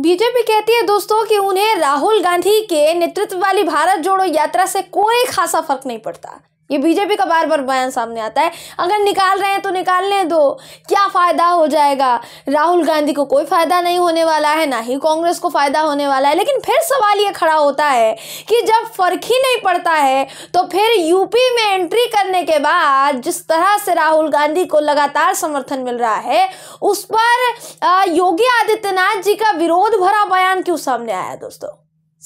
BJP कहती है दोस्तों कि उन्हें राहुल गांधी के नेतृत्व वाली भारत जोड़ो यात्रा से कोई खासा फर्क नहीं पड़ता ये बीजेपी का बार बार बयान सामने आता है अगर निकाल रहे हैं तो निकालने दो क्या फ़ायदा हो जाएगा राहुल गांधी को कोई फ़ायदा नहीं होने वाला है ना ही कांग्रेस को फ़ायदा होने वाला है लेकिन फिर सवाल ये खड़ा होता है कि जब फ़र्क ही नहीं पड़ता है तो फिर यूपी में एंट्री करने के बाद जिस तरह से राहुल गांधी को लगातार समर्थन मिल रहा है उस पर योगी आदित्यनाथ जी का विरोध भरा बयान क्यों सामने आया दोस्तों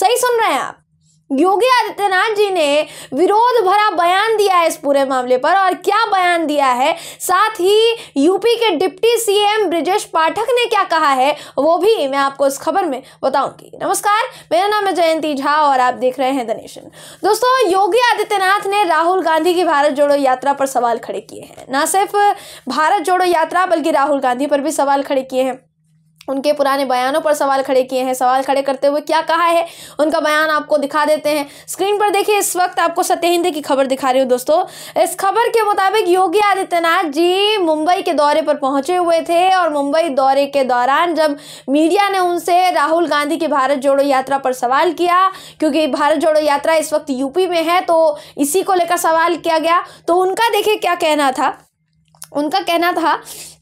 सही सुन रहे हैं आप योगी आदित्यनाथ जी ने विरोध भरा बयान दिया है इस पूरे मामले पर और क्या बयान दिया है साथ ही यूपी के डिप्टी सीएम ब्रिजेश पाठक ने क्या कहा है वो भी मैं आपको इस खबर में बताऊंगी नमस्कार मेरा नाम है जयंती झा और आप देख रहे हैं दनेशन दोस्तों योगी आदित्यनाथ ने राहुल गांधी की भारत जोड़ो यात्रा पर सवाल खड़े किए हैं ना सिर्फ भारत जोड़ो यात्रा बल्कि राहुल गांधी पर भी सवाल खड़े किए हैं उनके पुराने बयानों पर सवाल खड़े किए हैं सवाल खड़े करते हुए क्या कहा है उनका बयान आपको दिखा देते हैं स्क्रीन पर देखिए इस वक्त आपको सत्य हिंदी की खबर दिखा रही हूँ दोस्तों इस खबर के मुताबिक योगी आदित्यनाथ जी मुंबई के दौरे पर पहुंचे हुए थे और मुंबई दौरे के दौरान जब मीडिया ने उनसे राहुल गांधी की भारत जोड़ो यात्रा पर सवाल किया क्योंकि भारत जोड़ो यात्रा इस वक्त यूपी में है तो इसी को लेकर सवाल किया गया तो उनका देखिए क्या कहना था उनका कहना था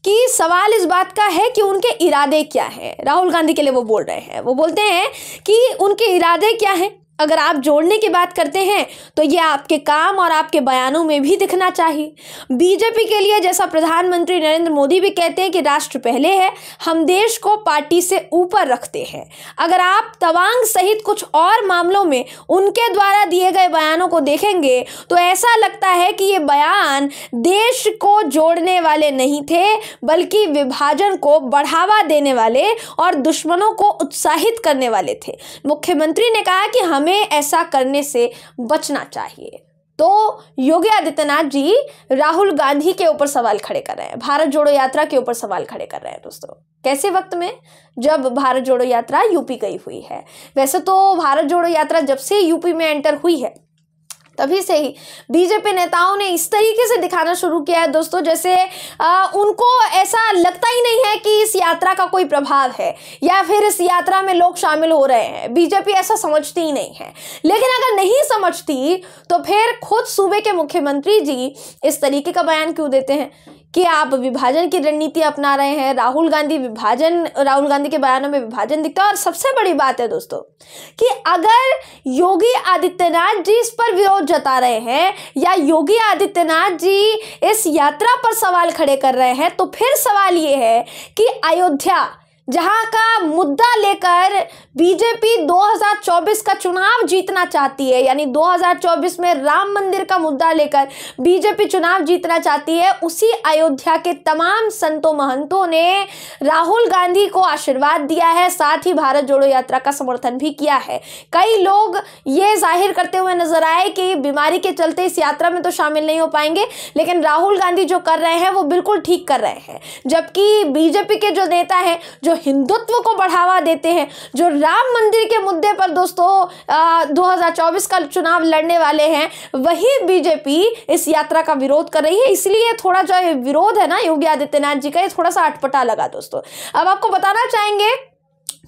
कि सवाल इस बात का है कि उनके इरादे क्या हैं राहुल गांधी के लिए वो बोल रहे हैं वो बोलते हैं कि उनके इरादे क्या हैं अगर आप जोड़ने की बात करते हैं तो यह आपके काम और आपके बयानों में भी दिखना चाहिए बीजेपी के लिए जैसा प्रधानमंत्री नरेंद्र मोदी भी कहते हैं कि राष्ट्र पहले है हम देश को पार्टी से ऊपर रखते हैं अगर आप तवांग सहित कुछ और मामलों में उनके द्वारा दिए गए बयानों को देखेंगे तो ऐसा लगता है कि ये बयान देश को जोड़ने वाले नहीं थे बल्कि विभाजन को बढ़ावा देने वाले और दुश्मनों को उत्साहित करने वाले थे मुख्यमंत्री ने कहा कि हमें हमें ऐसा करने से बचना चाहिए तो योगी आदित्यनाथ जी राहुल गांधी के ऊपर सवाल खड़े कर रहे हैं भारत जोड़ो यात्रा के ऊपर सवाल खड़े कर रहे हैं दोस्तों कैसे वक्त में जब भारत जोड़ो यात्रा यूपी गई हुई है वैसे तो भारत जोड़ो यात्रा जब से यूपी में एंटर हुई है तभी से ही बीजेपी नेताओं ने इस तरीके से दिखाना शुरू किया है दोस्तों जैसे आ, उनको ऐसा लगता ही नहीं है कि इस यात्रा का कोई प्रभाव है या फिर इस यात्रा में लोग शामिल हो रहे हैं बीजेपी ऐसा समझती ही नहीं है लेकिन अगर नहीं समझती तो फिर खुद सूबे के मुख्यमंत्री जी इस तरीके का बयान क्यों देते हैं कि आप विभाजन की रणनीति अपना रहे हैं राहुल गांधी विभाजन राहुल गांधी के बयानों में विभाजन दिखता है और सबसे बड़ी बात है दोस्तों कि अगर योगी आदित्यनाथ जी इस पर विरोध विरोध जता रहे हैं या योगी आदित्यनाथ जी इस यात्रा पर सवाल खड़े कर रहे हैं तो फिर सवाल ये है कि अयोध्या जहां का मुद्दा लेकर बीजेपी 2024 का चुनाव जीतना चाहती है यानी 2024 में राम मंदिर का मुद्दा लेकर बीजेपी चुनाव जीतना चाहती है उसी अयोध्या के तमाम संतों महंतों ने राहुल गांधी को आशीर्वाद दिया है साथ ही भारत जोड़ो यात्रा का समर्थन भी किया है कई लोग ये जाहिर करते हुए नजर आए कि बीमारी के चलते इस यात्रा में तो शामिल नहीं हो पाएंगे लेकिन राहुल गांधी जो कर रहे हैं वो बिल्कुल ठीक कर रहे हैं जबकि बीजेपी के जो नेता हैं जो जो हिंदुत्व को बढ़ावा देते हैं जो राम मंदिर के मुद्दे पर दोस्तों दो का चुनाव लड़ने वाले हैं वही बीजेपी इस यात्रा का विरोध कर रही है इसलिए थोड़ा जो विरोध है ना योगी आदित्यनाथ जी का ये थोड़ा सा अटपटा लगा दोस्तों अब आपको बताना चाहेंगे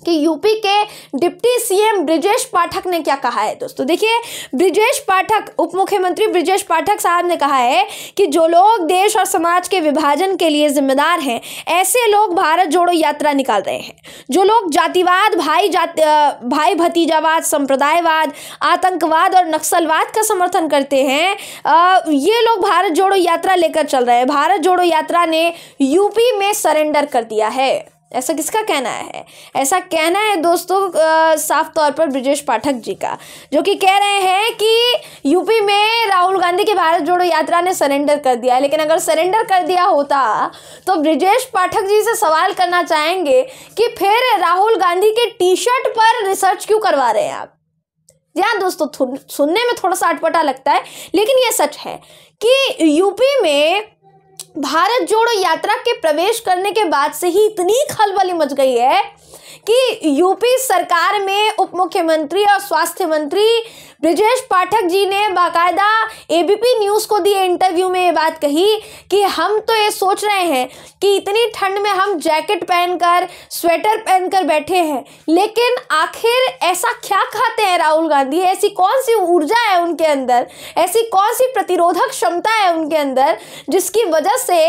कि यूपी के डिप्टी सीएम ब्रिजेश पाठक ने क्या कहा है दोस्तों देखिए ब्रिजेश पाठक उप मुख्यमंत्री ब्रिजेश पाठक साहब ने कहा है कि जो लोग देश और समाज के विभाजन के लिए जिम्मेदार हैं ऐसे लोग भारत जोड़ो यात्रा निकाल रहे हैं जो लोग जातिवाद भाई जाति भाई भतीजावाद संप्रदायवाद आतंकवाद और नक्सलवाद का समर्थन करते हैं आ, ये लोग भारत जोड़ो यात्रा लेकर चल रहे हैं भारत जोड़ो यात्रा ने यूपी में सरेंडर कर दिया है ऐसा किसका कहना है ऐसा कहना है दोस्तों साफ तौर पर ब्रजेश पाठक जी का जो कि कह रहे हैं कि यूपी में राहुल गांधी की भारत जोड़ो यात्रा ने सरेंडर कर दिया लेकिन अगर सरेंडर कर दिया होता तो ब्रजेश पाठक जी से सवाल करना चाहेंगे कि फिर राहुल गांधी के टी शर्ट पर रिसर्च क्यों करवा रहे हैं आप जी दोस्तों सुनने में थोड़ा सा अटपटा लगता है लेकिन यह सच है कि यूपी में भारत जोड़ो यात्रा के प्रवेश करने के बाद से ही इतनी खलबली मच गई है कि यूपी सरकार में उप मुख्यमंत्री और स्वास्थ्य मंत्री ब्रजेश पाठक जी ने बाकायदा एबीपी न्यूज़ को दिए इंटरव्यू में ये बात कही कि हम तो ये सोच रहे हैं कि इतनी ठंड में हम जैकेट पहनकर स्वेटर पहनकर बैठे हैं लेकिन आखिर ऐसा क्या खाते हैं राहुल गांधी ऐसी कौन सी ऊर्जा है उनके अंदर ऐसी कौन सी प्रतिरोधक क्षमता है उनके अंदर जिसकी वजह से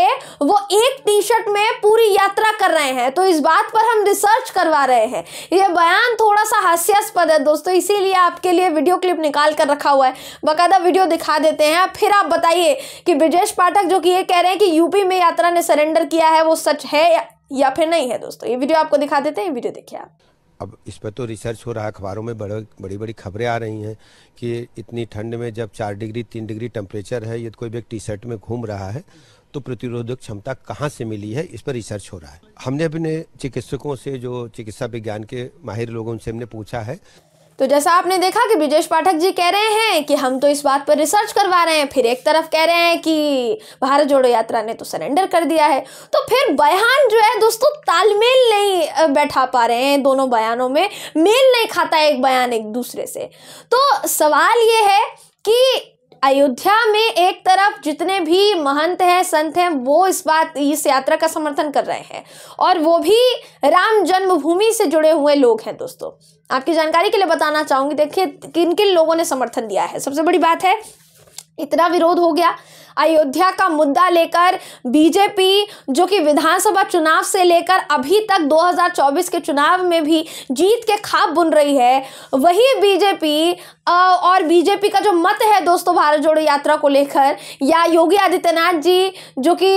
वो एक टी शर्ट में पूरी यात्रा कर रहे हैं तो इस बात पर हम रिसर्च करवा रहे हैं ये बयान थोड़ा सा हास्यास्पद है दोस्तों इसीलिए आपके लिए वीडियो क्लिप निकाल कर रखा हुआ है बाकायदा वीडियो दिखा देते हैं फिर आप बताइए कि ब्रजेश पाठक जो कि ये कह रहे हैं कि यूपी में यात्रा ने सरेंडर किया है वो सच है या, या फिर नहीं है दोस्तों ये वीडियो आपको दिखा देते हैं वीडियो देखिए आप अब इस पर तो रिसर्च हो रहा है अखबारों में बड़े बड़ी बड़ी खबरें आ रही हैं कि इतनी ठंड में जब चार डिग्री तीन डिग्री टेम्परेचर है यदि कोई व्यक्ति टी शर्ट में घूम रहा है तो प्रतिरोधक क्षमता कहाँ से मिली है इस पर रिसर्च हो रहा है हमने अपने चिकित्सकों से जो चिकित्सा विज्ञान के माहिर लोगों उनसे हमने पूछा है तो जैसा आपने देखा कि ब्रिजेश पाठक जी कह रहे हैं कि हम तो इस बात पर रिसर्च करवा रहे हैं फिर एक तरफ कह रहे हैं कि भारत जोड़ो यात्रा ने तो सरेंडर कर दिया है तो फिर बयान जो है दोस्तों तालमेल नहीं बैठा पा रहे हैं दोनों बयानों में मेल नहीं खाता एक बयान एक दूसरे से तो सवाल ये है कि अयोध्या में एक तरफ जितने भी महंत हैं संत हैं वो इस बात इस यात्रा का समर्थन कर रहे हैं और वो भी राम जन्मभूमि से जुड़े हुए लोग हैं दोस्तों आपकी जानकारी के लिए बताना चाहूंगी देखिए किन किन लोगों ने समर्थन दिया है सबसे बड़ी बात है इतना विरोध हो गया अयोध्या का मुद्दा लेकर बीजेपी जो कि विधानसभा चुनाव से लेकर अभी तक 2024 के चुनाव में भी जीत के खाब बुन रही है वही बीजेपी और बीजेपी का जो मत है दोस्तों भारत जोड़ो यात्रा को लेकर या योगी आदित्यनाथ जी जो कि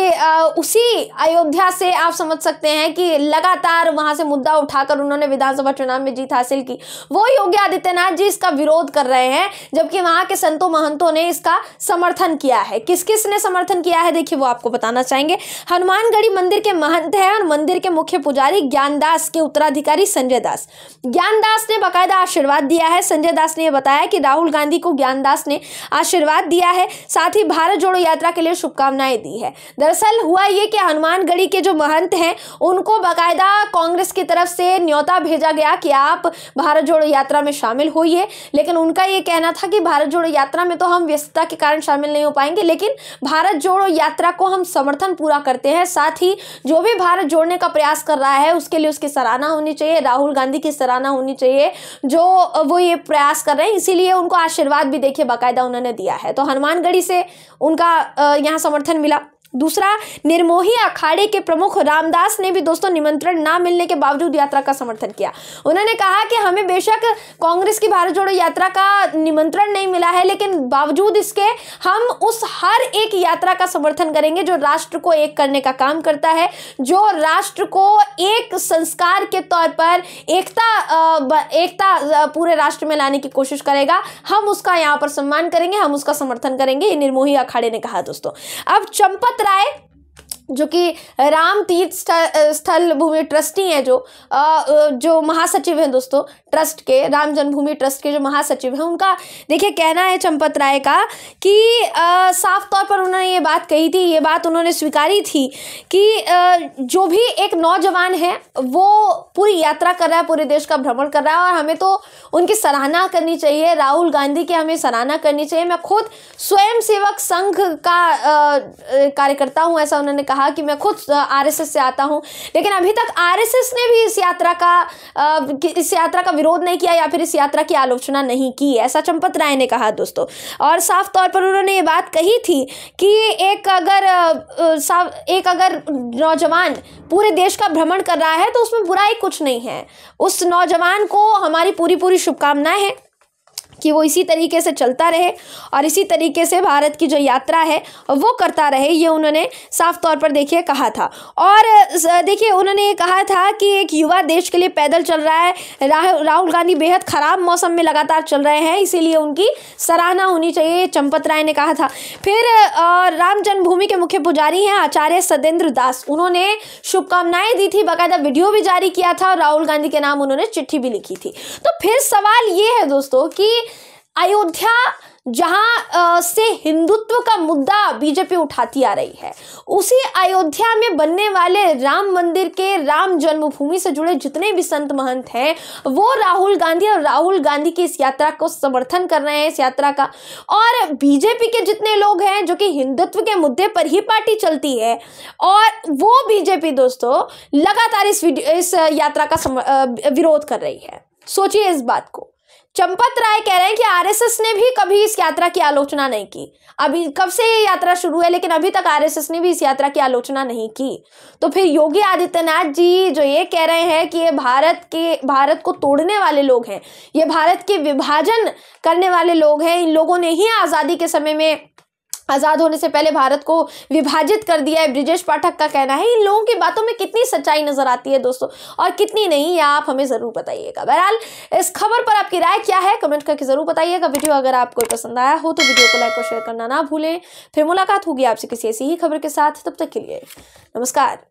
उसी अयोध्या से आप समझ सकते हैं कि लगातार वहां से मुद्दा उठाकर उन्होंने विधानसभा चुनाव में जीत हासिल की वो योगी आदित्यनाथ जी इसका विरोध कर रहे हैं जबकि वहां के संतों महंतों ने इसका समर्थन किया है किस किस ने समर्थन किया है देखिए वो आपको बताना चाहेंगे हनुमानगढ़ी मंदिर के महंत हैं और मंदिर के मुख्य पुजारी ज्ञानदास के उत्तराधिकारी संजय दास ज्ञानदास ने बाकायदा आशीर्वाद दिया है संजय दास ने यह बताया बताया कि राहुल गांधी को ज्ञानदास ने आशीर्वाद दिया है साथ ही भारत जोड़ो यात्रा के लिए शुभकामनाएं दी है दरअसल हुआ ये कि हनुमानगढ़ी के जो महंत हैं उनको बाकायदा कांग्रेस की तरफ से न्योता भेजा गया कि आप भारत जोड़ो यात्रा में शामिल होइए लेकिन उनका ये कहना था कि भारत जोड़ो यात्रा में तो हम व्यस्तता के कारण शामिल नहीं हो पाएंगे लेकिन भारत जोड़ो यात्रा को हम समर्थन पूरा करते हैं साथ ही जो भी भारत जोड़ने का प्रयास कर रहा है उसके लिए उसकी सराहना होनी चाहिए राहुल गांधी की सराहना होनी चाहिए जो वो ये प्रयास कर रहे हैं इसी इसीलिए उनको आशीर्वाद भी देखिए बाकायदा उन्होंने दिया है तो हनुमानगढ़ी से उनका यहाँ समर्थन मिला दूसरा निर्मोही अखाड़े के प्रमुख रामदास ने भी दोस्तों निमंत्रण ना मिलने के बावजूद यात्रा का समर्थन किया उन्होंने कहा कि हमें बेशक कांग्रेस की भारत जोड़ो यात्रा का निमंत्रण नहीं मिला है लेकिन बावजूद इसके हम उस हर एक यात्रा का समर्थन करेंगे जो राष्ट्र को एक करने का काम करता है जो राष्ट्र को एक संस्कार के तौर पर एकता एकता पूरे राष्ट्र में लाने की कोशिश करेगा हम उसका यहाँ पर सम्मान करेंगे हम उसका समर्थन करेंगे ये निर्मोही अखाड़े ने कहा दोस्तों अब चंपत राय जो कि राम तीर्थ स्थल भूमि ट्रस्टी है जो जो महासचिव हैं दोस्तों ट्रस्ट के राम जन्मभूमि ट्रस्ट के जो महासचिव हैं उनका देखिए कहना है चंपत राय का कि आ, साफ तौर पर उन्होंने ये बात कही थी ये बात उन्होंने स्वीकारी थी कि आ, जो भी एक नौजवान है वो पूरी यात्रा कर रहा है पूरे देश का भ्रमण कर रहा है और हमें तो उनकी सराहना करनी चाहिए राहुल गांधी की हमें सराहना करनी चाहिए मैं खुद स्वयं सेवक संघ का कार्यकर्ता हूँ ऐसा उन्होंने कहा कि मैं खुद आर से आता हूँ लेकिन अभी तक आर ने भी इस यात्रा का आ, इस यात्रा का विरोध नहीं किया या फिर इस यात्रा की आलोचना नहीं की ऐसा चंपत राय ने कहा दोस्तों और साफ तौर पर उन्होंने ये बात कही थी कि एक अगर एक अगर नौजवान पूरे देश का भ्रमण कर रहा है तो उसमें बुराई कुछ नहीं है उस नौजवान को हमारी पूरी पूरी शुभकामनाएं हैं कि वो इसी तरीके से चलता रहे और इसी तरीके से भारत की जो यात्रा है वो करता रहे ये उन्होंने साफ तौर पर देखिए कहा था और देखिए उन्होंने ये कहा था कि एक युवा देश के लिए पैदल चल रहा है राहुल राहुल गांधी बेहद ख़राब मौसम में लगातार चल रहे हैं इसीलिए उनकी सराहना होनी चाहिए चंपत राय ने कहा था फिर राम जन्मभूमि के मुख्य पुजारी हैं आचार्य सत्येंद्र दास उन्होंने शुभकामनाएं दी थी बाकायदा वीडियो भी जारी किया था और राहुल गांधी के नाम उन्होंने चिट्ठी भी लिखी थी तो फिर सवाल ये है दोस्तों कि अयोध्या जहां से हिंदुत्व का मुद्दा बीजेपी उठाती आ रही है उसी अयोध्या में बनने वाले राम मंदिर के राम जन्मभूमि से जुड़े जितने भी संत महंत हैं वो राहुल गांधी और राहुल गांधी की इस यात्रा को समर्थन कर रहे हैं इस यात्रा का और बीजेपी के जितने लोग हैं जो कि हिंदुत्व के मुद्दे पर ही पार्टी चलती है और वो बीजेपी दोस्तों लगातार इस इस यात्रा का विरोध कर रही है सोचिए इस बात को चंपत राय कह रहे हैं कि आरएसएस ने भी कभी इस यात्रा की आलोचना नहीं की अभी कब से ये यात्रा शुरू है लेकिन अभी तक आरएसएस ने भी इस यात्रा की आलोचना नहीं की तो फिर योगी आदित्यनाथ जी जो ये कह रहे हैं कि ये भारत के भारत को तोड़ने वाले लोग हैं ये भारत के विभाजन करने वाले लोग हैं इन लोगों ने ही आज़ादी के समय में आज़ाद होने से पहले भारत को विभाजित कर दिया है ब्रिजेश पाठक का कहना है इन लोगों की बातों में कितनी सच्चाई नज़र आती है दोस्तों और कितनी नहीं यह आप हमें ज़रूर बताइएगा बहरहाल इस खबर पर आपकी राय क्या है कमेंट करके ज़रूर बताइएगा वीडियो अगर आपको पसंद आया हो तो वीडियो को लाइक और शेयर करना ना भूलें फिर मुलाकात होगी आपसे किसी ऐसी ही खबर के साथ तब तक के लिए नमस्कार